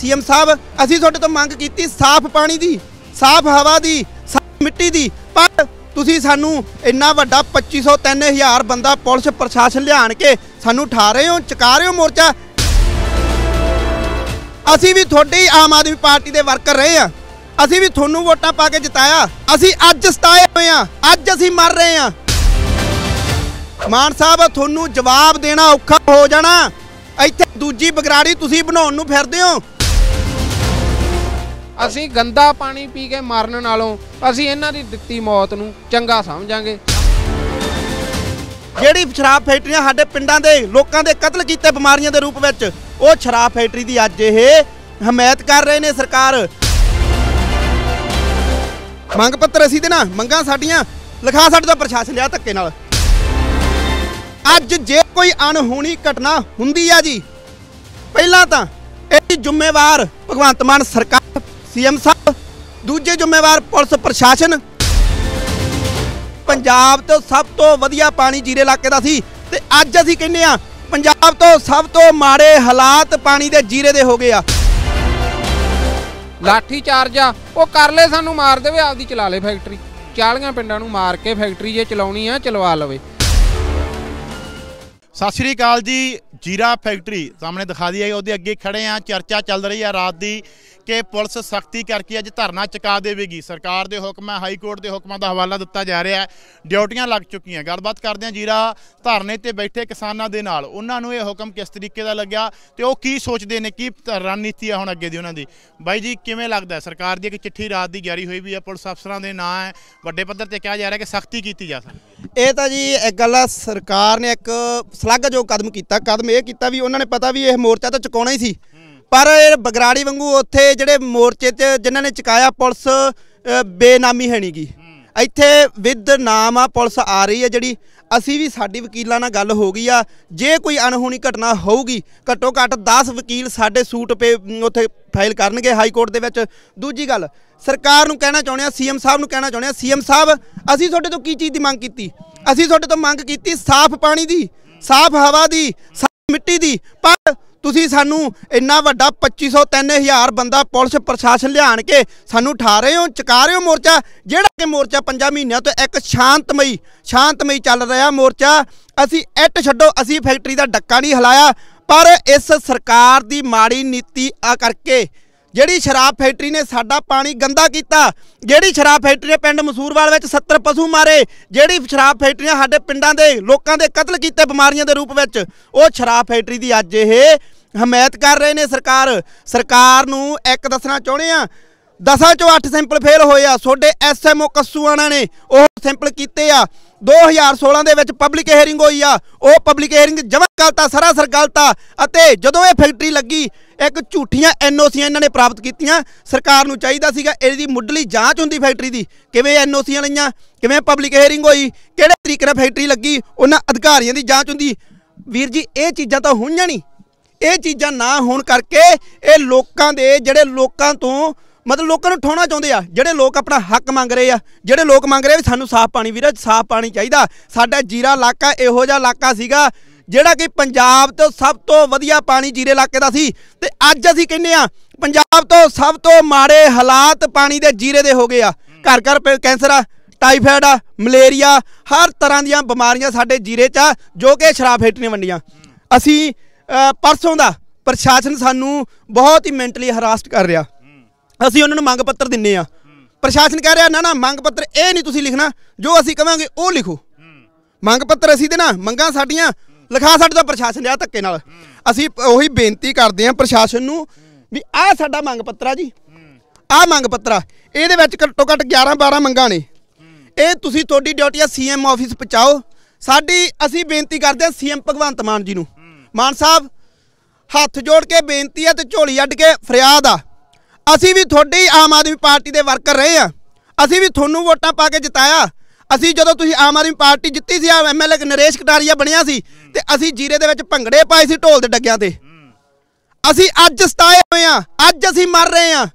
CM ਸਾਹਿਬ ਅਸੀਂ ਤੁਹਾਡੇ ਤੋਂ ਮੰਗ ਕੀਤੀ ਸਾਫ਼ ਪਾਣੀ ਦੀ ਸਾਫ਼ ਹਵਾ ਦੀ ਸਾਫ਼ ਮਿੱਟੀ ਦੀ ਪਰ ਤੁਸੀਂ ਸਾਨੂੰ ਇੰਨਾ ਵੱਡਾ 2500 3000 ਬੰਦਾ ਪੁਲਿਸ ਪ੍ਰਸ਼ਾਸਨ ਲਿਆਣ ਕੇ ਸਾਨੂੰ ਠਾ ਰਹੇ ਹੋ ਚਕਾ ਰਹੇ ਹੋ ਮੋਰਚਾ ਅਸੀਂ ਵੀ ਤੁਹਾਡੀ ਆਮ ਆਦਮੀ ਪਾਰਟੀ ਦੇ ਵਰਕਰ ਰਹੇ ਆ ਅਸੀਂ ਵੀ ਤੁਹਾਨੂੰ ਵੋਟਾਂ ਪਾ ਕੇ ਜਿਤਾਇਆ ਅਸੀਂ ਅੱਜ ਸਤਾਏ ਹੋਏ ਆ ਅੱਜ ਅਸੀਂ ਮਰ ਰਹੇ ਆ ਮਾਨ ਸਾਹਿਬ ਤੁਹਾਨੂੰ ਜਵਾਬ ਦੇਣਾ ਔਖਾ ਹੋ ਜਾਣਾ ਇੱਥੇ ਦੂਜੀ ਬਗਰਾੜੀ ਤੁਸੀਂ ਬਣਾਉਣ ਨੂੰ ਫਿਰਦੇ ਹੋ ਅਸੀਂ ਗੰਦਾ ਪਾਣੀ ਪੀ ਕੇ ਮਰਨ ਨਾਲੋਂ ਅਸੀਂ ਇਹਨਾਂ ਦੀ ਦਿੱਤੀ ਮੌਤ ਨੂੰ ਚੰਗਾ ਸਮਝਾਂਗੇ ਜਿਹੜੀ ਸ਼ਰਾਬ ਫੈਕਟਰੀਆਂ ਸਾਡੇ ਪਿੰਡਾਂ ਦੇ ਲੋਕਾਂ ਦੇ ਕਤਲ ਕੀਤੇ ਬਿਮਾਰੀਆਂ ਦੇ ਰੂਪ ਵਿੱਚ ਉਹ ਸ਼ਰਾਬ ਫੈਕਟਰੀ ਦੀ ਅੱਜ ਇਹ ਹਮਾਇਤ ਕਰ ਰਹੇ ਨੇ ਸਰਕਾਰ ਮੰਗ ਪੱਤਰ ਅਸੀਂ ਦੇਣਾ ਮੰਗਾਂ ਸਾਡੀਆਂ ਲਿਖਾ ਸਾਡੇ ਦਾ ਪ੍ਰਸ਼ਾਸਨ ਲਿਆ ਧੱਕੇ ਨਾਲ ਅੱਜ ਜੇ ਕੋਈ ਅਣਹੋਣੀ ਘਟਨਾ ਹੁੰਦੀ ਆ ਜੀ ਪਹਿਲਾਂ ਤਾਂ ਇਹ ਜ਼ਿੰਮੇਵਾਰ ਭਗਵੰਤ ਮਾਨ ਸਰਕਾਰ ਸੀਐਮ ਸਾਹਿਬ ਦੂਜੇ ਜ਼ਿੰਮੇਵਾਰ ਪੁਲਿਸ ਪ੍ਰਸ਼ਾਸਨ ਪੰਜਾਬ ਤੋਂ ਸਭ ਤੋਂ ਵਧੀਆ ਪਾਣੀ ਜੀਰੇ ਇਲਾਕੇ ਦਾ ਸੀ ਤੇ ਅੱਜ ਅਸੀਂ ਕਹਿੰਦੇ ਆ ਪੰਜਾਬ ਤੋਂ ਸਭ ਤੋਂ ਮਾੜੇ ਹਾਲਾਤ ਪਾਣੀ ਦੇ ਜੀਰੇ ਦੇ ਹੋ ਗਏ ਆ ਲਾਠੀ ਚਾਰਜ ਆ ਉਹ ਕਰ ਲੈ ਸਾਨੂੰ ਮਾਰ ਦੇਵੇ ਆਪਦੀ ਚਲਾ ਲੈ ਫੈਕਟਰੀ ਚਾਲੀਆਂ ਪਿੰਡਾਂ ਨੂੰ ਮਾਰ ਕੇ ਫੈਕਟਰੀ ਜੇ ਚਲਾਉਣੀ ਆ ਚਲਵਾ ਲਵੇ ਸਤਿ ਸ਼੍ਰੀ ਅਕਾਲ ਜੀ ਜੀਰਾ ਫੈਕਟਰੀ ਸਾਹਮਣੇ ਦਿਖਾ ਦਈਏ ਉਹਦੇ ਅੱਗੇ ਖੜੇ ਆ ਚਰਚਾ ਚੱਲ ਰਹੀ ਆ ਰਾਤ ਦੀ ਕਿ ਪੁਲਿਸ ਸਖਤੀ ਕਰਕੇ ਅੱਜ ਧਰਨਾ ਚੁਕਾ ਦੇਵੇਗੀ ਸਰਕਾਰ ਦੇ ਹੁਕਮ ਹੈ ਹਾਈ ਕੋਰਟ ਦੇ ਹੁਕਮਾਂ ਦਾ ਹਵਾਲਾ ਦਿੱਤਾ ਜਾ ਰਿਹਾ ਹੈ ਡਿਊਟੀਆਂ ਲੱਗ ਚੁੱਕੀਆਂ ਗੱਲਬਾਤ ਕਰਦੇ ਆ ਜੀਰਾ ਧਰਨੇ ਤੇ ਬੈਠੇ ਕਿਸਾਨਾਂ ਦੇ ਨਾਲ ਉਹਨਾਂ ਨੂੰ ਇਹ ਹੁਕਮ ਕਿਸ ਤਰੀਕੇ ਦਾ ਲੱਗਿਆ ਤੇ ਉਹ ਕੀ ਸੋਚਦੇ ਨੇ ਕੀ ਰਣਨੀਤੀ ਆ ਹੁਣ ਅੱਗੇ ਦੀ ਉਹਨਾਂ ਦੀ ਬਾਈ ਜੀ ਕਿਵੇਂ ਲੱਗਦਾ ਸਰਕਾਰ ਦੀ ਇੱਕ ਚਿੱਠੀ ਰਾਤ ਦੀ ਜਾਰੀ ਹੋਈ ਵੀ ਹੈ ਪੁਲਿਸ ਅਫਸਰਾਂ ਦੇ ਨਾਂ ਹੈ ਵੱਡੇ ਪੱਧਰ ਤੇ ਕਿਹਾ ਜਾ ਰਿਹਾ ਕਿ ਸਖਤੀ ਕੀਤੀ ਜਾ ਸਕਦੀ ਇਹ ਤਾਂ ਜੀ ਇੱਕ ਗੱਲ ਆ ਸਰਕਾਰ ਨੇ ਇੱਕ ਜੋ ਕਦਮ ਕੀਤਾ ਕਦਮ ਇਹ ਕੀਤਾ ਵੀ ਉਹਨਾਂ ਨੇ ਪਤਾ ਵੀ ਇਹ ਮੋਰਚਾ ਤਾਂ ਚੁਕਾਉਣਾ ਹੀ ਸੀ ਪਰ ਬਗਰਾੜੀ ਵਾਂਗੂ ਉੱਥੇ ਜਿਹੜੇ ਮੋਰਚੇ ਤੇ ਜਿਨ੍ਹਾਂ ਨੇ ਚਕਾਇਆ ਪੁਲਿਸ ਬੇਨਾਮੀ ਹੈਣੀਗੀ ਇੱਥੇ ਵਿਦ ਨਾਮ ਆ ਪੁਲਿਸ ਆ ਰਹੀ ਹੈ ਜਿਹੜੀ ਅਸੀਂ ਵੀ ਸਾਡੀ ਵਕੀਲਾਂ ਨਾਲ ਗੱਲ ਹੋ ਗਈ ਆ ਜੇ ਕੋਈ ਅਣਹੋਣੀ ਘਟਨਾ ਹੋਊਗੀ ਘੱਟੋ ਘੱਟ 10 ਵਕੀਲ ਸਾਡੇ ਸੂਟ ਪੇ ਉੱਥੇ ਫਾਈਲ ਕਰਨਗੇ ਹਾਈ ਕੋਰਟ ਦੇ ਵਿੱਚ ਦੂਜੀ ਗੱਲ ਸਰਕਾਰ ਨੂੰ ਕਹਿਣਾ ਚਾਹੁੰਦੇ ਆ ਸੀਐਮ ਸਾਹਿਬ ਨੂੰ ਕਹਿਣਾ ਚਾਹੁੰਦੇ ਆ ਸੀਐਮ ਸਾਹਿਬ ਅਸੀਂ ਤੁਹਾਡੇ ਤੋਂ ਕੀ ਚੀਜ਼ ਦੀ ਮੰਗ ਕੀਤੀ ਅਸੀਂ ਤੁਹਾਡੇ ਤੋਂ ਮੰਗ ਕੀਤੀ ਸਾਫ਼ ਪਾਣੀ ਦੀ ਸਾਫ਼ ਹਵਾ ਦੀ ਸਾਫ਼ ਮਿੱਟੀ ਦੀ ਪਰ ਤੁਸੀਂ ਸਾਨੂੰ ਇੰਨਾ ਵੱਡਾ 2500 3000 ਬੰਦਾ ਪੁਲਿਸ ਪ੍ਰਸ਼ਾਸਨ ਲਿਆਣ ਕੇ ਸਾਨੂੰ ਠਾ ਰਹੇ ਹੋ ਚਕਾ ਰਹੇ ਹੋ ਮੋਰਚਾ ਜਿਹੜਾ ਕਿ ਮੋਰਚਾ 5 ਮਹੀਨਿਆਂ ਤੋਂ ਇੱਕ ਸ਼ਾਂਤਮਈ ਸ਼ਾਂਤਮਈ ਚੱਲ ਰਿਹਾ ਮੋਰਚਾ ਅਸੀਂ ਇੱਟ ਛੱਡੋ ਅਸੀਂ ਫੈਕਟਰੀ ਦਾ ਡੱਕਾ ਨਹੀਂ ਹਲਾਇਆ ਪਰ ਇਸ ਸਰਕਾਰ ਦੀ ਮਾੜੀ ਨੀਤੀ ਆ ਕਰਕੇ ਜਿਹੜੀ ਸ਼ਰਾਬ ਫੈਕਟਰੀ ਨੇ ਸਾਡਾ ਪਾਣੀ ਗੰਦਾ ਕੀਤਾ ਜਿਹੜੀ ਸ਼ਰਾਬ ਫੈਕਟਰੀ ਨੇ ਪਿੰਡ ਮਸੂਰਵਾਲ ਵਿੱਚ 70 ਪਸ਼ੂ ਮਾਰੇ ਜਿਹੜੀ ਸ਼ਰਾਬ ਫੈਕਟਰੀਆਂ ਸਾਡੇ ਪਿੰਡਾਂ ਦੇ ਲੋਕਾਂ ਦੇ ਕਤਲ ਕੀਤੇ ਬਿਮਾਰੀਆਂ ਦੇ ਰੂਪ ਵਿੱਚ ਉਹ ਸ਼ਰਾਬ ਫੈਕਟਰੀ ਦੀ ਅੱਜ ਇਹ ਹਮਾਇਤ ਕਰ ਰਹੇ ਨੇ ਸਰਕਾਰ ਸਰਕਾਰ ਨੂੰ ਇੱਕ ਦੱਸਣਾ ਚਾਹੁੰਦੇ ਆ 10 ਚੋਂ 8 ਸੈਂਪਲ ਫੇਲ ਹੋਏ ਆ ਸੋਡੇ ਐਸਐਮਓ ਕਸੂਆਣਾ ਨੇ ਉਹ ਸੈਂਪਲ ਕੀਤੇ ਆ 2016 ਦੇ ਵਿੱਚ ਪਬਲਿਕ ਹੀਅਰਿੰਗ ਹੋਈ ਆ ਉਹ ਪਬਲਿਕ ਹੀਅਰਿੰਗ ਜਮਾ ਗਲਤਾ ਸਾਰਾ ਗਲਤਾ ਅਤੇ ਜਦੋਂ ਇਹ ਫੈਕਟਰੀ ਲੱਗੀ ਇੱਕ ਝੂਠੀਆਂ ਐਨਓਸੀਆਂ ਇਹਨਾਂ ਨੇ ਪ੍ਰਾਪਤ ਕੀਤੀਆਂ ਸਰਕਾਰ ਨੂੰ ਚਾਹੀਦਾ ਸੀਗਾ ਇਹਦੀ ਮੁੱਢਲੀ ਜਾਂਚ ਹੁੰਦੀ ਫੈਕਟਰੀ ਦੀ ਕਿਵੇਂ ਐਨਓਸੀਆਂ ਲਈਆਂ ਕਿਵੇਂ ਪਬਲਿਕ ਹੀਅਰਿੰਗ ਹੋਈ ਕਿਹੜੇ ਤਰੀਕੇ ਨਾਲ ਫੈਕਟਰੀ ਲੱਗੀ ਉਹਨਾਂ ਅਧਿਕਾਰੀਆਂ ਦੀ ਜਾਂਚ ਹੁੰਦੀ ਵੀਰ ਜੀ ਇਹ ਚੀਜ਼ਾਂ ਤਾਂ ਹੋਈਆਂ ਨਹੀਂ ਇਹ ਚੀਜ਼ਾਂ ਨਾ ਹੋਣ ਕਰਕੇ ਇਹ ਲੋਕਾਂ ਦੇ ਜਿਹੜੇ ਲੋਕਾਂ ਤੋਂ ਮਤਲਬ ਲੋਕਾਂ ਨੂੰ ਠੋਣਾ ਚਾਹੁੰਦੇ ਆ ਜਿਹੜੇ ਲੋਕ ਆਪਣਾ ਹੱਕ ਮੰਗ ਰਹੇ ਆ ਜਿਹੜੇ ਲੋਕ ਮੰਗ ਰਹੇ ਵੀ ਸਾਨੂੰ ਸਾਫ਼ ਪਾਣੀ ਵੀਰੇ ਸਾਫ਼ ਪਾਣੀ ਚਾਹੀਦਾ ਸਾਡਾ ਜੀਰਾ ਇਲਾਕਾ ਇਹੋ ਜਿਹਾ ਇਲਾਕਾ ਸੀਗਾ ਜਿਹੜਾ ਕਿ ਪੰਜਾਬ ਤੋਂ ਸਭ ਤੋਂ ਵਧੀਆ ਪਾਣੀ ਜੀਰੇ ਇਲਾਕੇ ਦਾ ਸੀ ਤੇ ਅੱਜ ਅਸੀਂ ਕਹਿੰਦੇ ਆ ਪੰਜਾਬ ਤੋਂ ਸਭ ਤੋਂ ਮਾੜੇ ਹਾਲਾਤ ਪਾਣੀ ਦੇ ਜੀਰੇ ਦੇ ਹੋ ਗਏ ਆ ਘਰ ਘਰ ਕੈਂਸਰ ਆ ਟਾਈਫਾਇਡ ਆ ਮਲੇਰੀਆ ਹਰ ਤਰ੍ਹਾਂ ਦੀਆਂ ਬਿਮਾਰੀਆਂ ਸਾਡੇ ਜੀਰੇ 'ਚ ਆ ਜੋ ਕਿ ਸ਼ਰਾਬ ਫੈਕਟਰੀਆਂ ਵੰਡੀਆਂ ਅਸੀਂ ਪਰਸੋਂ ਦਾ ਪ੍ਰਸ਼ਾਸਨ ਸਾਨੂੰ ਬਹੁਤ ਹੀ ਮੈਂਟਲੀ ਹਰਾਸਟ ਕਰ ਰਿਹਾ ਅਸੀਂ ਉਹਨਾਂ ਨੂੰ ਮੰਗ ਪੱਤਰ ਦਿੰਨੇ ਆ ਪ੍ਰਸ਼ਾਸਨ ਕਹਿ ਰਿਹਾ ਨਾ ਨਾ ਮੰਗ ਪੱਤਰ ਇਹ ਨਹੀਂ ਤੁਸੀਂ ਲਿਖਣਾ ਜੋ ਅਸੀਂ ਕਵਾਂਗੇ ਉਹ ਲਿਖੋ ਮੰਗ ਪੱਤਰ ਅਸੀਂ ਦੇਣਾ ਮੰਗਾਂ ਸਾਡੀਆਂ ਲਿਖਾ ਸਾਡੇ ਪ੍ਰਸ਼ਾਸਨ ਆ ਧੱਕੇ ਨਾਲ ਅਸੀਂ ਉਹੀ ਬੇਨਤੀ ਕਰਦੇ ਆ ਪ੍ਰਸ਼ਾਸਨ ਨੂੰ ਵੀ ਆਹ ਸਾਡਾ ਮੰਗ ਪੱਤਰ ਆ ਜੀ ਆਹ ਮੰਗ ਪੱਤਰ ਆ ਇਹਦੇ ਵਿੱਚ ਘੱਟੋ ਘੱਟ 11 12 ਮੰਗਾਂ ਨੇ ਇਹ ਤੁਸੀਂ ਤੁਹਾਡੀ ਡਿਊਟੀ ਆ ਸੀਐਮ ਆਫਿਸ ਪਹੁੰਚਾਓ ਸਾਡੀ ਅਸੀਂ ਬੇਨਤੀ ਕਰਦੇ ਆ ਸੀਐਮ ਭਗਵੰਤ ਮਾਨ ਜੀ ਨੂੰ ਮਾਨ ਸਾਹਿਬ ਹੱਥ ਜੋੜ ਕੇ ਬੇਨਤੀ ਆ ਤੇ ਝੋਲੀ ਅੱਡ ਕੇ ਫਰਿਆਦ ਆ ਅਸੀਂ ਵੀ ਤੁਹਾਡੇ ਹੀ ਆਮ ਆਦਮੀ ਪਾਰਟੀ ਦੇ ਵਰਕਰ ਰਹੇ ਆ ਅਸੀਂ ਵੀ ਤੁਹਾਨੂੰ ਵੋਟਾਂ ਪਾ ਕੇ ਜਿਤਾਇਆ ਅਸੀਂ ਜਦੋਂ ਤੁਸੀਂ ਆਮ ਆਦਮੀ ਪਾਰਟੀ ਜਿੱਤੀ ਸੀ ਆ ਐਮਐਲਏ ਨਰੇਸ਼ ਕਟਾਰੀਆ ਬਣਿਆ ਸੀ ਤੇ ਅਸੀਂ ਜੀਰੇ ਦੇ ਵਿੱਚ ਭੰਗੜੇ ਪਾਏ ਸੀ ਢੋਲ ਦੇ ਡੱਗਿਆਂ ਤੇ ਅਸੀਂ ਅੱਜ ਸਤਾਏ ਹੋਏ ਆ ਅੱਜ ਅਸੀਂ ਮਰ ਰਹੇ ਆ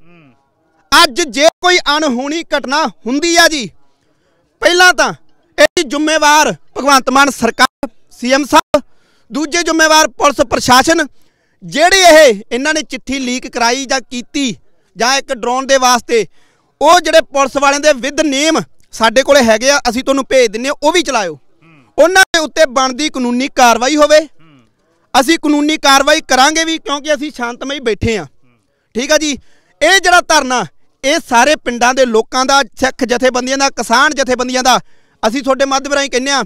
ਅੱਜ ਜੇ ਕੋਈ ਅਣਹੋਣੀ ਘਟਨਾ ਹੁੰਦੀ ਆ ਜੀ ਪਹਿਲਾਂ ਤਾਂ ਇਹ ਜ਼ਿੰਮੇਵਾਰ ਭਗਵੰਤ ਮਾਨ ਸਰਕਾਰ ਸੀਐਮ ਸਾਹਿਬ ਦੂਜੇ ਜ਼ਿੰਮੇਵਾਰ ਪੁਲਿਸ ਪ੍ਰਸ਼ਾਸਨ ਜਿਹੜੇ ਇਹ ਇਹਨਾਂ ਨੇ ਚਿੱਠੀ ਲੀਕ ਕਰਾਈ ਜਾਂ ਕੀਤੀ ਜਾਂ ਇੱਕ ਡਰੋਨ ਦੇ ਵਾਸਤੇ ਉਹ ਜਿਹੜੇ ਪੁਲਿਸ ਵਾਲਿਆਂ ਦੇ ਵਿਦ ਨੇਮ ਸਾਡੇ ਕੋਲੇ ਹੈਗੇ ਆ ਅਸੀਂ ਤੁਹਾਨੂੰ ਭੇਜ ਦਿੰਨੇ ਆ ਉਹ ਵੀ ਚਲਾਇਓ ਉਹਨਾਂ ਦੇ ਉੱਤੇ ਬਣਦੀ ਕਾਨੂੰਨੀ ਕਾਰਵਾਈ ਹੋਵੇ ਅਸੀਂ ਕਾਨੂੰਨੀ ਕਾਰਵਾਈ ਕਰਾਂਗੇ ਵੀ ਕਿਉਂਕਿ ਅਸੀਂ ਸ਼ਾਂਤਮਈ ਬੈਠੇ ਆ ਠੀਕ ਆ ਜੀ ਇਹ ਜਿਹੜਾ ਧਰਨਾ ਇਹ ਸਾਰੇ ਪਿੰਡਾਂ ਦੇ ਲੋਕਾਂ ਦਾ ਸਿੱਖ ਜਥੇਬੰਦੀਆਂ ਦਾ ਕਿਸਾਨ ਜਥੇਬੰਦੀਆਂ ਦਾ ਅਸੀਂ ਤੁਹਾਡੇ ਮੱਧ ਰਾਹੀਂ ਕਹਿੰਨੇ ਆ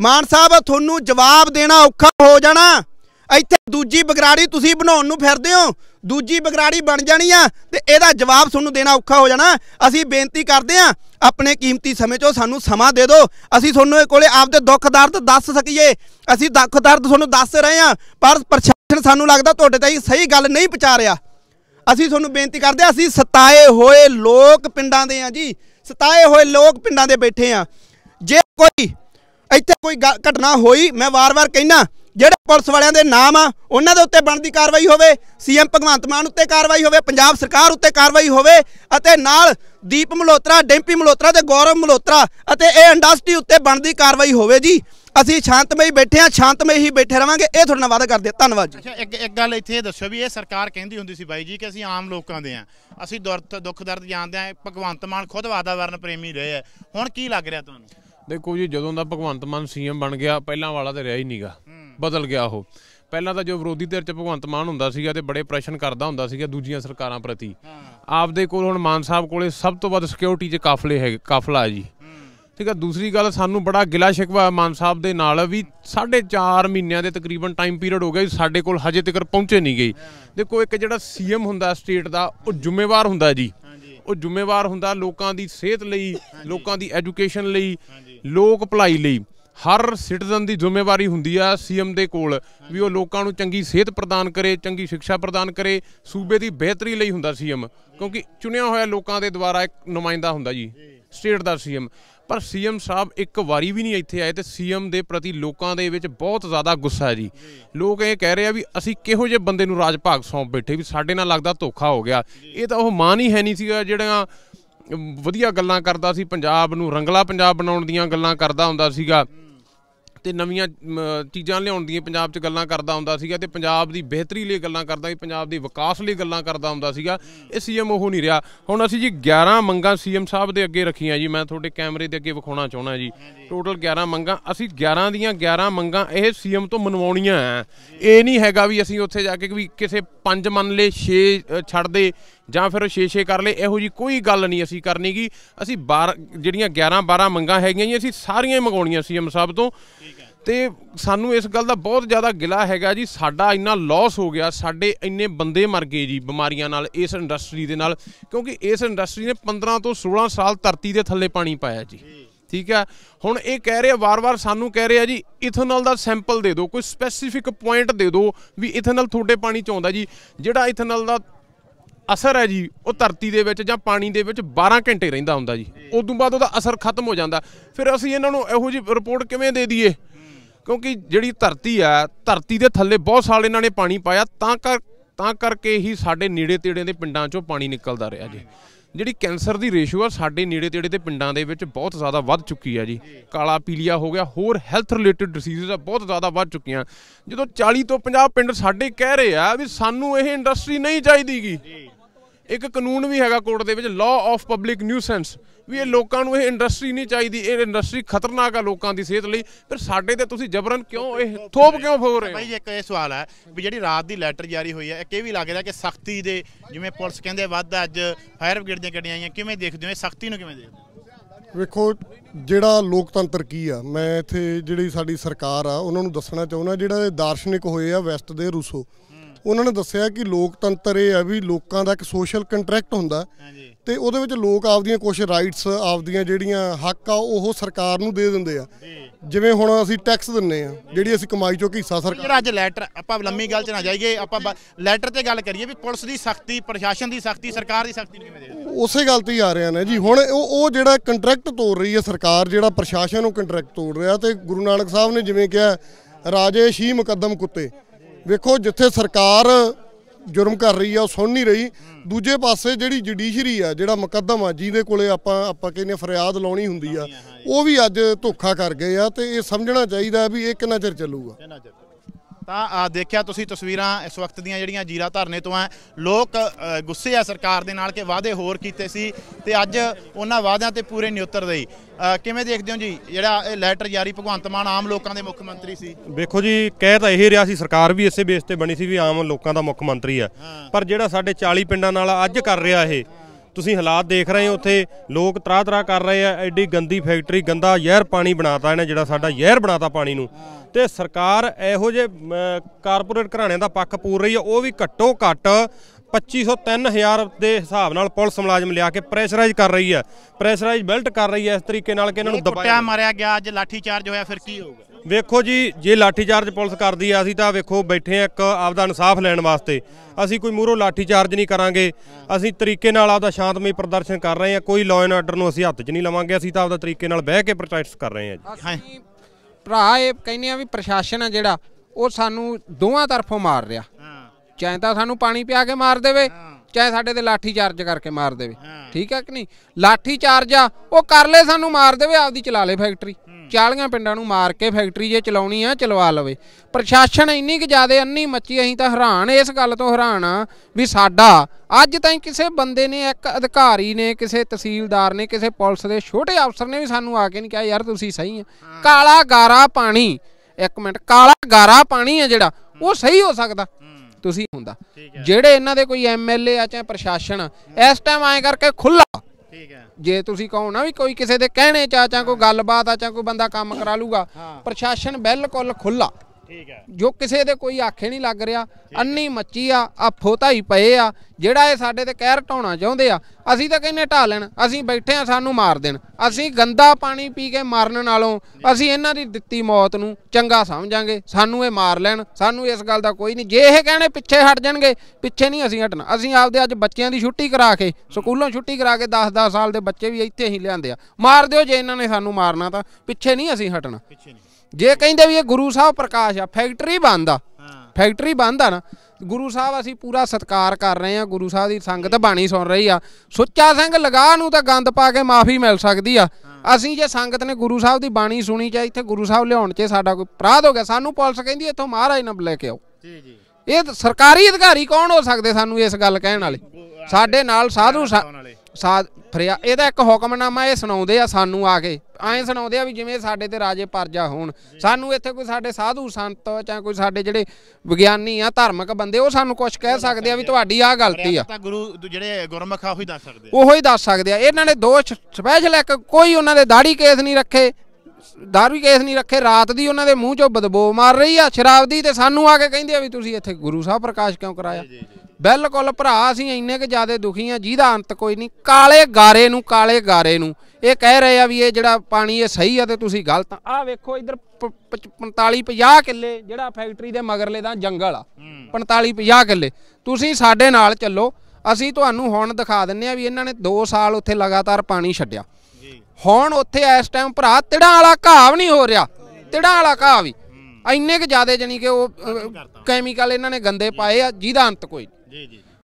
ਮਾਨ ਸਾਹਿਬ ਤੁਹਾਨੂੰ ਜਵਾਬ ਦੇਣਾ ਔਖਾ ਹੋ ਜਾਣਾ ਇੱਥੇ ਦੂਜੀ ਬਗਰਾੜੀ ਤੁਸੀਂ ਬਣਾਉਣ ਨੂੰ ਫਿਰਦੇ ਹੋ ਦੂਜੀ ਬਗਰਾੜੀ ਬਣ ਜਾਣੀ ਆ ਤੇ ਇਹਦਾ ਜਵਾਬ ਤੁਹਾਨੂੰ ਦੇਣਾ ਔਖਾ ਹੋ ਜਾਣਾ ਅਸੀਂ ਬੇਨਤੀ ਕਰਦੇ ਆ ਆਪਣੇ ਕੀਮਤੀ ਸਮੇਂ 'ਚੋਂ ਸਾਨੂੰ ਸਮਾਂ ਦੇ ਦਿਓ ਅਸੀਂ ਤੁਹਾਨੂੰ ਇਹ ਕੋਲੇ ਆਪਦੇ ਦੁੱਖ ਦਰਦ ਦੱਸ ਸਕੀਏ ਅਸੀਂ ਦੁੱਖ ਦਰਦ ਤੁਹਾਨੂੰ ਦੱਸ ਰਹੇ ਆ ਪਰ ਪ੍ਰਸ਼ਾਸਨ ਸਾਨੂੰ ਲੱਗਦਾ ਤੁਹਾਡੇ ਤਾਈ ਸਹੀ ਗੱਲ ਨਹੀਂ ਪਹੁੰਚਾ ਰਿਹਾ ਅਸੀਂ ਤੁਹਾਨੂੰ ਬੇਨਤੀ ਕਰਦੇ ਆ ਅਸੀਂ ਸਤਾਏ ਹੋਏ ਲੋਕ ਪਿੰਡਾਂ ਦੇ ਆ ਜੀ ਸਤਾਏ ਹੋਏ ਲੋਕ ਪਿੰਡਾਂ ਦੇ ਬੈਠੇ ਆ ਜੇ ਕੋਈ ਇੱਥੇ ਕੋਈ ਘਟਨਾ ਹੋਈ ਮੈਂ ਵਾਰ-ਵਾਰ ਕਹਿਣਾ ਜਿਹੜੇ ਪੁਲਿਸ ਵਾਲਿਆਂ ਦੇ ਨਾਮ ਆ ਉਹਨਾਂ ਦੇ ਉੱਤੇ ਬਣਦੀ ਕਾਰਵਾਈ ਹੋਵੇ ਸੀਐਮ ਭਗਵੰਤ ਮਾਨ ਉੱਤੇ ਕਾਰਵਾਈ ਹੋਵੇ ਪੰਜਾਬ ਸਰਕਾਰ ਉੱਤੇ ਕਾਰਵਾਈ ਹੋਵੇ ਅਤੇ ਨਾਲ ਦੀਪ ਮਲੋਤਰਾ ਡੈਂਪੀ ਮਲੋਤਰਾ ਤੇ ਗੌਰਵ ਮਲੋਤਰਾ ਅਤੇ ਇਹ ਇੰਡਸਟਰੀ ਉੱਤੇ ਬਣਦੀ ਕਾਰਵਾਈ ਹੋਵੇ ਜੀ ਅਸੀਂ ਸ਼ਾਂਤਮਈ ਬੈਠੇ ਆ ਸ਼ਾਂਤਮਈ ਹੀ ਬੈਠੇ ਰਵਾਂਗੇ ਇਹ ਤੁਹਾਡਾ ਵਾਅਦਾ ਕਰਦੇ ਧੰਨਵਾਦ ਜੀ ਅੱਛਾ ਇੱਕ ਇੱਕ ਗੱਲ ਇੱਥੇ ਇਹ ਦੱਸੋ ਵੀ ਇਹ ਸਰਕਾਰ ਕਹਿੰਦੀ ਹੁੰਦੀ ਸੀ ਬਾਈ ਜੀ ਕਿ ਅਸੀਂ ਆਮ ਲੋਕਾਂ ਦੇ ਆ ਅਸੀਂ ਦੁੱਖ ਦਰਦ ਜਾਣਦੇ ਆ ਭਗਵੰਤ ਮਾਨ ਖੁਦ ਵਾਤਾਵਰਨ ਪ੍ਰੇਮੀ ਰਹੇ ਆ ਹੁਣ ਕੀ ਲੱਗ ਰਿਹਾ ਤੁਹਾਨੂੰ ਦੇਖੋ ਜੀ ਜਦੋਂ ਦਾ ਭਗਵੰਤ ਮਾਨ ਸੀਐਮ ਬਣ ਗਿਆ ਪਹਿਲਾਂ ਵਾਲਾ ਤੇ ਰਿਹਾ ਹੀ ਨਹੀਂਗਾ ਬਦਲ ਗਿਆ ਉਹ ਪਹਿਲਾਂ ਤਾਂ ਜੋ ਵਿਰੋਧੀ ਧਿਰ ਚ ਭਗਵੰਤ ਮਾਨ ਹੁੰਦਾ ਸੀਗਾ ਤੇ ਬੜੇ ਪ੍ਰੈਸ਼ਨ ਕਰਦਾ ਹੁੰਦਾ ਸੀਗਾ ਦੂਜੀਆਂ ਸਰਕਾਰਾਂ ਪ੍ਰਤੀ ਆਪਦੇ ਕੋਲ ਹੁਣ ਮਾਨ ਸਾਹਿਬ ਕੋਲੇ ਸਭ ਤੋਂ ਵੱਧ ਸਿਕਿਉਰਿਟੀ 'ਚ ਕਾਫਲੇ ਹੈ ਕਾਫਲਾ ਜੀ ਠੀਕ ਆ ਦੂਸਰੀ ਗੱਲ ਸਾਨੂੰ ਬੜਾ ਗਿਲਾ ਸ਼ਿਕਵਾ ਮਾਨ ਸਾਹਿਬ ਦੇ ਨਾਲ ਵੀ 4.5 ਮਹੀਨਿਆਂ ਦੇ ਤਕਰੀਬਨ ਟਾਈਮ ਪੀਰੀਅਡ ਹੋ ਗਿਆ ਜੀ ਸਾਡੇ ਕੋਲ ਹਜੇ ਤੱਕ ਪਹੁੰਚੇ ਨਹੀਂ ਗਈ ਦੇਖੋ ਇੱਕ ਜਿਹੜਾ ਸੀਐਮ ਹੁੰਦਾ ਸਟੇਟ ਦਾ ਉਹ ਜ਼ਿੰਮੇਵਾਰ ਹੁੰਦਾ ਜੀ ਉਹ ਜ਼ਿੰਮੇਵਾਰ ਹੁੰਦਾ ਲੋਕਾਂ ਦੀ ਸਿਹਤ ਲਈ ਲੋਕਾਂ ਦੀ ਐਜੂਕੇਸ਼ਨ ਲਈ ਲੋਕ ਭਲਾਈ ਲਈ ਹਰ ਸਿਟੀਜ਼ਨ ਦੀ ਜ਼ਿੰਮੇਵਾਰੀ ਹੁੰਦੀ ਆ ਸੀਐਮ ਦੇ ਕੋਲ ਵੀ ਉਹ ਲੋਕਾਂ ਨੂੰ ਚੰਗੀ ਸਿਹਤ ਪ੍ਰਦਾਨ ਕਰੇ ਚੰਗੀ ਸਿੱਖਿਆ ਪ੍ਰਦਾਨ ਕਰੇ ਸੂਬੇ ਦੀ ਬਿਹਤਰੀ ਲਈ ਹੁੰਦਾ ਸੀਐਮ ਕਿਉਂਕਿ ਚੁਣਿਆ ਹੋਇਆ ਲੋਕਾਂ ਦੇ ਦੁਆਰਾ ਇੱਕ ਨੁਮਾਇੰਦਾ ਹੁੰਦਾ ਜੀ ਸਟੇਟ ਦਾ ਸੀਐਮ ਪਰ ਸੀਐਮ ਸਾਹਿਬ ਇੱਕ ਵਾਰੀ ਵੀ ਨਹੀਂ ਇੱਥੇ ਆਏ ਤੇ ਸੀਐਮ ਦੇ ਪ੍ਰਤੀ ਲੋਕਾਂ ਦੇ ਵਿੱਚ ਬਹੁਤ ਜ਼ਿਆਦਾ ਗੁੱਸਾ ਹੈ ਜੀ ਲੋਕ ਇਹ ਕਹਿ ਰਹੇ ਆ ਵੀ ਅਸੀਂ ਕਿਹੋ ਜਿਹੇ ਬੰਦੇ ਨੂੰ ਰਾਜ ਭਾਗ ਸੌਂਪ ਬੈਠੇ ਵੀ ਸਾਡੇ ਨਾਲ ਲੱਗਦਾ ਧੋਖਾ ਹੋ ਗਿਆ ਇਹ ਤਾਂ ਉਹ ਮਾਂ ਨਹੀਂ ਹੈ ਨਹੀਂ ਸੀਗਾ ਜਿਹੜਾ ਵਧੀਆ ਗੱਲਾਂ ਕਰਦਾ ਸੀ ਪੰਜਾਬ ਨੂੰ ਰੰਗਲਾ ਪੰਜਾਬ ਬਣਾਉਣ ਦੀਆਂ ਗੱਲਾਂ ਕਰਦਾ ਹੁੰਦਾ ਸੀਗਾ ਤੇ ਨਵੀਆਂ ਚੀਜ਼ਾਂ ਲਿਆਉਣ ਦੀਆਂ ਪੰਜਾਬ 'ਚ ਗੱਲਾਂ ਕਰਦਾ ਹੁੰਦਾ ਸੀਗਾ ਤੇ ਪੰਜਾਬ ਦੀ ਬਿਹਤਰੀ ਲਈ ਗੱਲਾਂ ਕਰਦਾ ਸੀ ਪੰਜਾਬ ਦੇ ਵਿਕਾਸ ਲਈ ਗੱਲਾਂ ਕਰਦਾ ਹੁੰਦਾ ਸੀਗਾ ਇਹ ਸੀਐਮ ਉਹ ਨਹੀਂ ਰਿਹਾ ਹੁਣ ਅਸੀਂ ਜੀ 11 ਮੰਗਾਂ ਸੀਐਮ ਸਾਹਿਬ ਦੇ ਅੱਗੇ ਰੱਖੀਆਂ ਜੀ ਮੈਂ ਤੁਹਾਡੇ ਕੈਮਰੇ ਦੇ ਅੱਗੇ ਵਿਖਾਉਣਾ ਚਾਹਣਾ ਜੀ ਟੋਟਲ 11 ਮੰਗਾਂ ਅਸੀਂ 11 ਦੀਆਂ 11 ਮੰਗਾਂ ਇਹ ਸੀਐਮ ਤੋਂ ਮਨਵਾਉਣੀਆਂ ਆ ਇਹ ਨਹੀਂ ਹੈਗਾ ਵੀ ਅਸੀਂ ਉੱਥੇ ਜਾ ਕੇ ਵੀ ਕਿਸੇ ਪੰਜ ਮੰਨ ਲੇ 6 ਛੱਡ ਦੇ ਜਾਂ ਫਿਰ ਉਹ 6-6 ਕਰ ਲੇ ਇਹੋ ਜੀ ਕੋਈ ਗੱਲ ਨਹੀਂ ਅਸੀਂ ਕਰਨੀਗੀ ਅਸੀਂ 12 ਜਿਹੜੀਆਂ 11-12 ਮੰਗਾਂ ਹੈਗੀਆਂ ਜੀ ਅਸੀਂ ਸਾਰੀਆਂ ਹੀ ਮੰਗਾਉਣੀਆਂ ਸੀ ਐਮ ਸਾਹਿਬ ਤੋਂ ਤੇ ਸਾਨੂੰ ਇਸ ਗੱਲ ਦਾ ਬਹੁਤ ਜ਼ਿਆਦਾ ਗਿਲਾ ਹੈਗਾ ਜੀ ਸਾਡਾ ਇੰਨਾ ਲਾਸ ਹੋ ਗਿਆ ਸਾਡੇ ਇੰਨੇ ਬੰਦੇ ਮਰ ਗਏ ਜੀ ਬਿਮਾਰੀਆਂ ਨਾਲ ਇਸ ਇੰਡਸਟਰੀ ਦੇ ਨਾਲ ਕਿਉਂਕਿ ਇਸ ਇੰਡਸਟਰੀ ਨੇ 15 ਤੋਂ 16 ਸਾਲ ਧਰਤੀ ਦੇ ਥੱਲੇ ਪਾਣੀ ਪਾਇਆ ਜੀ ਠੀਕ ਹੈ ਹੁਣ ਇਹ ਕਹਿ ਰਿਹਾ ਵਾਰ-ਵਾਰ ਸਾਨੂੰ ਕਹਿ ਰਿਹਾ ਜੀ ਇਥਨਲ ਦਾ ਸੈਂਪਲ ਦੇ ਦਿਓ ਕੋਈ ਸਪੈਸੀਫਿਕ ਪੁਆਇੰਟ ਦੇ ਦਿਓ ਵੀ ਇਥਨਲ ਤੁਹਾਡੇ ਪਾਣੀ ਚ ਆਉਂਦਾ ਜੀ ਜਿਹੜਾ ਇਥਨਲ ਦਾ ਅਸਰ ਹੈ ਜੀ ਉਹ ਧਰਤੀ ਦੇ ਵਿੱਚ ਜਾਂ ਪਾਣੀ ਦੇ ਵਿੱਚ 12 ਘੰਟੇ ਰਹਿੰਦਾ ਹੁੰਦਾ ਜੀ ਉਸ ਤੋਂ ਬਾਅਦ ਉਹਦਾ ਅਸਰ ਖਤਮ ਹੋ ਜਾਂਦਾ ਫਿਰ ਅਸੀਂ ਇਹਨਾਂ ਨੂੰ ਇਹੋ ਜੀ ਰਿਪੋਰਟ ਕਿਵੇਂ ਦੇ ਦਈਏ ਕਿਉਂਕਿ ਜਿਹੜੀ ਧਰਤੀ ਆ ਧਰਤੀ ਦੇ ਥੱਲੇ ਬਹੁਤ ਸਾਲ ਇਹਨਾਂ ਨੇ ਪਾਣੀ ਪਾਇਆ ਤਾਂ ਕਰ ਤਾਂ ਕਰਕੇ ਹੀ ਸਾਡੇ ਨੇੜੇ ਤੇੜੇ ਦੇ ਪਿੰਡਾਂ ਚੋਂ ਪਾਣੀ ਨਿਕਲਦਾ ਰਿਹਾ ਜੀ ਜਿਹੜੀ ਕੈਂਸਰ ਦੀ ਰੇਸ਼ੋ ਆ ਸਾਡੇ ਨੇੜੇ ਤੇੜੇ ਦੇ ਪਿੰਡਾਂ ਦੇ ਵਿੱਚ ਬਹੁਤ ਜ਼ਿਆਦਾ ਵੱਧ ਚੁੱਕੀ ਆ ਜੀ ਕਾਲਾ ਪੀਲੀਆ ਹੋ ਗਿਆ ਹੋਰ ਹੈਲਥ ਰਿਲੇਟਡ ਡਿਸੀਜ਼ਸ ਆ ਬਹੁਤ ਜ਼ਿਆਦਾ ਵੱਧ ਚੁੱਕੀਆਂ ਜਦੋਂ 40 ਤੋਂ 50 ਪਿੰਡ ਸਾਡੇ ਕਹਿ ਰਹੇ ਆ ਵੀ ਸਾਨੂੰ ਇਹ ਇੰਡਸਟਰੀ ਨਹੀਂ ਚਾਹੀਦੀਗੀ ਇੱਕ ਕਾਨੂੰਨ ਵੀ ਹੈਗਾ ਕੋਰਟ ਦੇ ਵਿੱਚ ਲਾਅ ਆਫ ਪਬਲਿਕ ਨਿਊਸੈਂਸ ਵੀ ਇਹ ਲੋਕਾਂ ਨੂੰ ਇਹ ਇੰਡਸਟਰੀ ਨਹੀਂ ਚਾਹੀਦੀ ਇਹ ਇੰਡਸਟਰੀ ਖਤਰਨਾਕ ਆ ਲੋਕਾਂ ਦੀ ਸਿਹਤ ਲਈ ਫਿਰ ਸਾਡੇ ਤੇ ਤੁਸੀਂ ਜਬਰਨ ਕਿਉਂ ਇਹ ਥੋਪ ਕਿਉਂ ਫੋਰ ਰਹੇ ਹੋ ਭਾਈ ਇੱਕ ਇਹ ਸਵਾਲ ਹੈ ਵੀ ਜਿਹੜੀ ਰਾਤ ਦੀ ਲੈਟਰ ਜਾਰੀ ਹੋਈ ਹੈ ਇਹ ਵੀ ਲੱਗਦਾ ਕਿ ਸਖਤੀ ਦੇ ਜਿਵੇਂ ਪੁਲਿਸ ਕਹਿੰਦੇ ਵੱਧ ਅੱਜ ਫਾਇਰ ਬ੍ਰਿਗੇਡ ਦੀਆਂ ਗੱਡੀਆਂ ਆਈਆਂ ਕਿਵੇਂ ਦੇਖਦੇ ਹੋ ਇਹ ਸਖਤੀ ਨੂੰ ਕਿਵੇਂ ਦੇਖਦੇ ਹੋ ਵੇਖੋ ਜਿਹੜਾ ਲੋਕਤੰਤਰ ਕੀ ਆ ਮੈਂ ਇੱਥੇ ਜਿਹੜੀ ਸਾਡੀ ਸਰਕਾਰ ਆ ਉਹਨਾਂ ਨੂੰ ਦੱਸਣਾ ਚਾਹੁੰਦਾ ਜਿਹੜਾ ਦਾਰਸ਼ਨਿਕ ਹੋਏ ਆ ਵੈਸਟ ਦੇ ਰੂਸੋ ਉਹਨਾਂ ਨੇ ਦੱਸਿਆ ਕਿ ਲੋਕਤੰਤਰ ਇਹ ਆ ਵੀ ਲੋਕਾਂ ਦਾ ਇੱਕ ਸੋਸ਼ਲ ਕੰਟਰੈਕਟ ਹੁੰਦਾ ਤੇ ਉਹਦੇ ਵਿੱਚ ਲੋਕ ਆਪਦੀਆਂ ਕੁਝ ਰਾਈਟਸ ਆਪਦੀਆਂ ਜਿਹੜੀਆਂ ਹੱਕ ਆ ਉਹ ਸਰਕਾਰ ਨੂੰ ਦੇ ਦਿੰਦੇ ਆ ਜਿਵੇਂ ਹੁਣ ਅਸੀਂ ਟੈਕਸ ਦਿੰਨੇ ਆ ਜਿਹੜੀ ਅਸੀਂ ਕਮਾਈ ਚੋਂ ਹਿੱਸਾ ਸਰਕਾਰ ਅੱਜ ਲੈਟਰ ਆਪਾਂ ਲੰਮੀ ਗੱਲ 'ਚ ਨਾ ਜਾਈਏ ਆਪਾਂ ਲੈਟਰ ਤੇ ਗੱਲ ਕਰੀਏ ਵੀ ਪੁਲਿਸ ਦੀ ਸਖਤੀ ਪ੍ਰਸ਼ਾਸਨ ਦੀ ਸਖਤੀ ਸਰਕਾਰ ਦੀ ਸਖਤੀ ਕਿਵੇਂ ਦੇ ਉਸੇ ਗੱਲ ਤੇ ਹੀ ਆ ਰਹੇ ਨੇ ਜੀ ਹੁਣ ਉਹ ਉਹ ਜਿਹੜਾ ਕੰਟਰੈਕਟ ਤੋੜ ਰਹੀ ਹੈ ਸਰਕਾਰ ਜਿਹੜਾ ਪ੍ਰਸ਼ਾਸਨ ਨੂੰ ਕੰਟਰੈਕਟ ਤੋੜ ਰਿਹਾ ਤੇ ਗੁਰੂ ਨਾਨਕ ਸਾਹਿਬ ਨੇ ਜਿਵੇਂ ਕਿਹਾ ਰਾਜੇ ਸ਼ੀ ਮੁਕੱਦਮ ਕੁੱਤੇ ਵੇਖੋ ਜਿੱਥੇ ਸਰਕਾਰ ਜੁਰਮ ਕਰ ਰਹੀ ਆ ਉਹ ਸੁਣ ਨਹੀਂ ਰਹੀ ਦੂਜੇ ਪਾਸੇ ਜਿਹੜੀ ਜੁਡੀਸ਼ਰੀ ਆ ਜਿਹੜਾ ਮੁਕੱਦਮ ਆ ਜਿਹਦੇ ਕੋਲੇ ਆਪਾਂ ਆਪਾਂ ਕਹਿੰਦੇ ਫਰਿਆਦ ਲਾਉਣੀ ਹੁੰਦੀ ਆ ਉਹ ਵੀ ਅੱਜ ਧੋਖਾ ਕਰ ਗਏ ਆ ਤੇ ਇਹ ਸਮਝਣਾ ਚਾਹੀਦਾ ਵੀ ਇਹ ਕਿੰਨਾ ਚਿਰ ਚੱਲੂਗਾ ਤਾਂ ਦੇਖਿਆ ਤੁਸੀਂ ਤਸਵੀਰਾਂ ਇਸ ਵਕਤ ਦੀਆਂ ਜਿਹੜੀਆਂ ਜੀਰਾ ਧਰਨੇ ਤੋਂ ਆ ਲੋਕ ਗੁੱਸੇ ਆ ਸਰਕਾਰ ਦੇ ਨਾਲ ਕਿ ਵਾਅਦੇ ਹੋਰ ਕੀਤੇ ਸੀ ਤੇ ਅੱਜ ਉਹਨਾਂ ਵਾਅਦਿਆਂ ਤੇ ਪੂਰੇ ਨਹੀਂ ਉਤਰਦੇ ਕਿਵੇਂ ਦੇਖਦੇ ਹੋ ਜੀ ਜਿਹੜਾ ਇਹ ਲੈਟਰ ਜਾਰੀ ਭਗਵੰਤ ਮਾਨ ਆਮ ਲੋਕਾਂ ਦੇ ਮੁੱਖ ਮੰਤਰੀ ਸੀ ਵੇਖੋ ਜੀ ਕਹਿ ਤਾਂ ਇਹ ਰਿਹਾ ਸੀ ਸਰਕਾਰ ਵੀ ਇਸੇ ਬੇਸ ਤੇ ਬਣੀ ਸੀ ਵੀ ਆਮ ਲੋਕਾਂ ਦਾ ਮੁੱਖ ਮੰਤਰੀ ਆ ਪਰ ਜਿਹੜਾ ਸਾਡੇ 40 ਪਿੰਡਾਂ ਨਾਲ ਅੱਜ ਕਰ ਰਿਹਾ ਇਹ ਤੁਸੀਂ ਹਾਲਾਤ ਦੇਖ ਰਹੇ ਹੋ ਉੱਥੇ ਲੋਕ ਤਰਾ ਤਰਾ ਕਰ ਰਹੇ ਆ ਐਡੀ ਗੰਦੀ ਫੈਕਟਰੀ ਗੰਦਾ ਜ਼ਹਿਰ ਪਾਣੀ ਬਣਾਤਾ ਇਹਨੇ ਜਿਹੜਾ ਸਾਡਾ ਜ਼ਹਿਰ ਬਣਾਤਾ ਪਾਣੀ ਨੂੰ ਤੇ ਸਰਕਾਰ ਇਹੋ ਜੇ ਕਾਰਪੋਰੇਟ ਘਰਾਣਿਆਂ ਦਾ ਪੱਖ ਪੂਰ ਰਹੀ ਆ ਉਹ ਵੀ ਘੱਟੋ ਘੱਟ 2500 3000 ਦੇ ਹਿਸਾਬ ਨਾਲ ਪੁਲਿਸ ਮੁਲਾਜ਼ਮ ਲਿਆ ਕੇ ਪ੍ਰੈਸ਼ਰਾਈਜ਼ ਕਰ ਰਹੀ ਹੈ ਪ੍ਰੈਸ਼ਰਾਈਜ਼ ਬੈਲਟ ਕਰ ਰਹੀ ਹੈ ਇਸ ਤਰੀਕੇ ਨਾਲ ਕਿ ਇਹਨਾਂ ਨੂੰ ਦਬਾਇਆ ਮਾਰਿਆ ਗਿਆ ਅੱਜ ਲਾਠੀ ਚਾਰਜ ਹੋਇਆ ਫਿਰ ਕੀ ਹੋਊਗਾ ਵੇਖੋ ਜੀ ਜੇ ਲਾਠੀ ਚਾਰਜ ਪੁਲਿਸ ਕਰਦੀ ਆ ਅਸੀਂ ਤਾਂ ਵੇਖੋ ਬੈਠੇ ਆ ਇੱਕ ਆਪਦਾ ਇਨਸਾਫ ਲੈਣ ਵਾਸਤੇ ਅਸੀਂ ਕੋਈ ਮੂਹਰੋਂ ਲਾਠੀ ਚਾਰਜ ਨਹੀਂ ਕਰਾਂਗੇ ਅਸੀਂ ਤਰੀਕੇ ਨਾਲ ਆਪਦਾ ਸ਼ਾਂਤਮਈ ਪ੍ਰਦਰਸ਼ਨ ਕਰ ਰਹੇ ਆ ਕੋਈ ਲਾਅ ਐਂਡ ਆਰਡਰ ਨੂੰ ਅਸੀਂ ਹੱਥ 'ਚ ਨਹੀਂ ਲਵਾਂਗੇ ਅਸੀਂ ਤਾਂ ਆਪਦਾ ਤਰੀਕੇ ਨਾਲ ਬਹਿ ਕੇ ਪ੍ਰੋਟੈਸਟ ਕਰ ਰਹੇ ਆ ਜੀ ਭਰਾ ਇਹ ਕਹਿੰਦੇ ਆ ਵੀ ਪ੍ਰਸ਼ਾਸਨ ਆ ਜਿਹੜਾ ਉਹ ਸਾਨੂੰ ਦੋਵਾਂ ਤਰਫੋਂ ਮਾਰ ਰਿਹਾ ਚਾਹੇ ਤਾਂ ਸਾਨੂੰ ਪਾਣੀ ਪਿਆ ਕੇ ਮਾਰ ਦੇਵੇ ਚਾਹੇ ਸਾਡੇ ਤੇ ਲਾਠੀ ਚਾਰਜ ਕਰਕੇ ਮਾਰ ਦੇਵੇ ਠੀਕ ਹੈ ਕਿ ਨਹੀਂ ਲਾਠੀ ਚਾਰਜ ਆ ਉਹ ਕਰ ਲੈ ਸਾਨੂੰ ਮਾਰ ਦੇਵੇ ਆਪਦੀ ਚਲਾ ਲੈ ਫੈਕਟਰੀ 40 ਪਿੰਡਾਂ ਨੂੰ ਮਾਰ ਕੇ ਫੈਕਟਰੀ ਜੇ ਚਲਾਉਣੀ ਆ ਚਲਵਾ ਲਵੇ ਪ੍ਰਸ਼ਾਸਨ ਇੰਨੀ ਕਿ ਜ਼ਿਆਦੇ ਅੰਨੀ ਮੱਚੀ ਅਸੀਂ ਤਾਂ ਹੈਰਾਨ ਇਸ ਗੱਲ ਤੋਂ ਹੈਰਾਨ ਆ ਵੀ ਸਾਡਾ ਅੱਜ ਤਾਈਂ ਕਿਸੇ ਬੰਦੇ ਨੇ ਇੱਕ ਅਧਿਕਾਰੀ ਨੇ ਕਿਸੇ ਤਹਿਸੀਲਦਾਰ ਨੇ ਕਿਸੇ ਪੁਲਿਸ ਦੇ ਛੋਟੇ ਅਫਸਰ ਨੇ ਵੀ ਸਾਨੂੰ ਆ ਕੇ ਨਹੀਂ ਕਿਹਾ ਯਾਰ ਤੁਸੀਂ ਸਹੀ ਆ ਕਾਲਾ ਗਾਰਾ ਪਾਣੀ ਇੱਕ ਮਿੰਟ ਕਾਲਾ ਗਾਰਾ ਪਾਣੀ ਆ ਜਿਹੜਾ ਉਹ ਸਹੀ ਹੋ ਸਕਦਾ ਤੁਸੀਂ ਹੁੰਦਾ ਜਿਹੜੇ ਇਹਨਾਂ ਦੇ ਕੋਈ ਐਮਐਲਏ ਆ ਚਾਹੇ ਪ੍ਰਸ਼ਾਸਨ ਇਸ ਟਾਈਮ ਐ ਕਰਕੇ ਖੁੱਲਾ ਠੀਕ ਹੈ ਜੇ ਤੁਸੀਂ ਕਹੋ ਨਾ ਵੀ ਕੋਈ ਕਿਸੇ ਦੇ ਕਹਿਣੇ ਚਾ ਚਾ ਕੋਈ ਗੱਲਬਾਤ ਆ ਚਾ ਕੋਈ ਬੰਦਾ ਕੰਮ ਕਰਾ ਲੂਗਾ ਪ੍ਰਸ਼ਾਸਨ ਬਿਲਕੁਲ ਖੁੱਲਾ ਜੋ ਕਿਸੇ ਦੇ ਕੋਈ ਆਖੇ ਨਹੀਂ ਲੱਗ ਰਿਹਾ ਅੰਨੀ ਮੱਚੀ ਆ ਆ ਫੋਤਾ ਹੀ ਪਏ ਆ ਜਿਹੜਾ ਇਹ ਸਾਡੇ ਤੇ ਕਹਿਰ ਟਾਉਣਾ ਚਾਹੁੰਦੇ ਆ ਅਸੀਂ ਤਾਂ ਕਹਿੰਨੇ ਢਾ ਲੈਣ ਅਸੀਂ ਬੈਠੇ ਆ ਸਾਨੂੰ ਮਾਰ ਦੇਣ ਅਸੀਂ ਗੰਦਾ ਪਾਣੀ ਪੀ ਕੇ ਮਰਨ ਨਾਲੋਂ ਅਸੀਂ ਇਹਨਾਂ ਦੀ ਦਿੱਤੀ ਮੌਤ ਨੂੰ ਚੰਗਾ ਸਮਝਾਂਗੇ ਸਾਨੂੰ ਇਹ ਮਾਰ ਲੈਣ ਸਾਨੂੰ ਇਸ ਗੱਲ ਦਾ ਕੋਈ ਨਹੀਂ ਜੇ ਇਹ ਕਹਿੰਨੇ ਪਿੱਛੇ ਹਟ ਜਾਣਗੇ ਪਿੱਛੇ ਨਹੀਂ ਅਸੀਂ ਹਟਣਾ ਅਸੀਂ ਆਪਦੇ ਅੱਜ ਬੱਚਿਆਂ ਦੀ ਛੁੱਟੀ ਕਰਾ ਕੇ ਸਕੂਲੋਂ ਛੁੱਟੀ ਕਰਾ ਕੇ 10-10 ਸਾਲ ਦੇ ਬੱਚੇ ਵੀ ਇੱਥੇ ਹੀ ਲਿਆਂਦੇ ਆ ਮਾਰ ਦਿਓ ਜੇ ਇਹਨਾਂ ਨੇ ਸਾਨੂੰ ਮਾਰਨਾ ਤਾਂ ਪਿੱਛੇ ਨਹੀਂ ਅਸੀਂ ਹਟਣਾ ਪਿੱਛੇ ਨਹੀਂ ਜੇ ਕਹਿੰਦੇ ਵੀ ਇਹ ਗੁਰੂ ਸਾਹਿਬ ਪ੍ਰਕਾਸ਼ ਆ ਫੈਕਟਰੀ ਬੰਦ ਆ ਫੈਕਟਰੀ ਬੰਦ ਆ ਨਾ ਗੁਰੂ ਸਾਹਿਬ ਅਸੀਂ ਪੂਰਾ ਸਤਿਕਾਰ ਕਰ ਰਹੇ ਆ ਗੁਰੂ ਸਾਹਿਬ ਦੀ ਸੰਗਤ ਬਾਣੀ ਸੁਣ ਰਹੀ ਆ ਸੁੱਚਾ ਸਿੰਘ ਲਗਾ ਨੂੰ ਤਾਂ ਗੰਦ ਪਾ ਕੇ ਮਾਫੀ ਮਿਲ ਸਕਦੀ ਆ ਅਸੀਂ ਜੇ ਸੰਗਤ ਨੇ ਗੁਰੂ ਸਾਹਿਬ ਦੀ ਬਾਣੀ ਸੁਣੀ ਚਾਹੀ ਇੱਥੇ ਗੁਰੂ ਸਾਹਿਬ ਲਿਆਉਣ 'ਚ ਸਾਡਾ ਕੋਈ ਪ੍ਰਾਧ ਹੋ ਗਿਆ ਸਾਨੂੰ ਪੁਲਿਸ ਕਹਿੰਦੀ ਇੱਥੋਂ ਮਹਾਰਾਜ ਨਾਲ ਲੈ ਕੇ ਆਓ ਜੀ ਜੀ ਇਹ ਸਰਕਾਰੀ ਅਧਿਕਾਰੀ ਕੌਣ ਹੋ ਸਕਦੇ ਸਾਨੂੰ ਇਸ ਗੱਲ ਕਹਿਣ ਵਾਲੇ ਸਾਡੇ ਨਾਲ ਸਾਧੂ ਸਾਧ ਫਰਿਆ ਇਹਦਾ ਇੱਕ ਹੁਕਮਨਾਮਾ ਇਹ ਸੁਣਾਉਂਦੇ ਆ ਸਾਨੂੰ ਆ ਕੇ ਐਂ ਸੁਣਾਉਂਦੇ ਆ ਵੀ ਜਿਵੇਂ ਸਾਡੇ ਤੇ ਰਾਜੇ ਪਰਜਾ ਹੋਣ ਸਾਨੂੰ ਇੱਥੇ ਕੋਈ ਸਾਡੇ ਸਾਧੂ ਸੰਤ ਜਾਂ ਕੋਈ ਸਾਡੇ ਜਿਹੜੇ ਵਿਗਿਆਨੀ ਆ ਧਾਰਮਿਕ ਬੰਦੇ ਉਹ ਸਾਨੂੰ ਕੁਝ ਕਹਿ ਸਕਦੇ ਆ ਵੀ ਤੁਹਾਡੀ ਆ ਗਲਤੀ ਆ ਤਾਂ ਗੁਰੂ ਜਿਹੜੇ ਗੁਰਮੁਖ ਆ ਹੀ ਦੱਸ ਸਕਦੇ ਆ ਹੀ ਦੱਸ ਸਕਦੇ ਆ ਇਹਨਾਂ ਨੇ ਦੋਸ਼ ਸਪੈਸ਼ਲ ਇੱਕ ਕੋਈ ਉਹਨਾਂ ਦੇ ਦਾੜੀ ਕੇਸ ਨਹੀਂ ਰੱਖੇ ਦਾੜੀ ਕੇਸ ਨਹੀਂ ਰੱਖੇ ਰਾਤ ਦੀ ਉਹਨਾਂ ਦੇ ਮੂੰਹ ਚੋਂ ਬਦਬੋ ਮਾਰ ਰਹੀ ਆ ਸ਼ਰਾਬ ਦੀ ਤੇ ਸਾਨੂੰ ਆ ਕੇ ਕਹਿੰਦੇ ਆ ਵੀ ਤੁਸੀਂ ਇੱਥੇ ਗੁਰੂ ਸਾਹਿਬ ਪ੍ਰਕਾਸ਼ ਕਿਉਂ ਕਰਾਇਆ ਬਿਲਕੁਲ ਭਰਾ ਅਸੀਂ ਇੰਨੇ ਕਿ ਜ਼ਿਆਦਾ ਦੁਖੀ ਆ ਜਿਹਦਾ ਅੰਤ ਕੋਈ ਨਹੀਂ ਕਾਲੇ ਗਾਰੇ ਨੂੰ ਕਾਲੇ ਗਾਰੇ ਨੂੰ ਇਹ ਕਹਿ ਰਹੇ ਆ ਵੀ ਇਹ ਜਿਹੜਾ ਪਾਣੀ ਇਹ ਸਹੀ ਆ ਤੇ ਤੁਸੀਂ ਗਲਤ ਆ ਆ ਵੇਖੋ ਇਧਰ 45 50 ਕਿੱਲੇ ਜਿਹੜਾ ਫੈਕਟਰੀ ਦੇ ਮਗਰਲੇ ਦਾ ਜੰਗਲ ਆ 45 50 ਕਿੱਲੇ ਤੁਸੀਂ ਸਾਡੇ ਨਾਲ ਚੱਲੋ ਅਸੀਂ ਤੁਹਾਨੂੰ ਹੁਣ ਦਿਖਾ ਦਿੰਨੇ ਆ ਵੀ ਇਹਨਾਂ ਨੇ 2 ਸਾਲ ਉੱਥੇ ਲਗਾਤਾਰ ਪਾਣੀ ਛੱਡਿਆ ਹੁਣ ਉੱਥੇ ਇਸ ਟਾਈਮ ਭਰਾ ਤਿੜਾਂ ਵਾਲਾ ਘਾਹ ਨਹੀਂ ਹੋ ਰਿਹਾ ਤਿੜਾਂ ਵਾਲਾ ਘਾਹ ਵੀ ਇੰਨੇ ਕਿ ਜ਼ਿਆਦਾ ਜਾਨੀ ਕਿ ਉਹ ਕੈਮੀਕਲ ਇਹਨਾਂ ਨੇ ਗੰਦੇ ਪਾਏ ਆ ਜਿਹਦਾ ਅੰਤ ਕੋਈ জি জি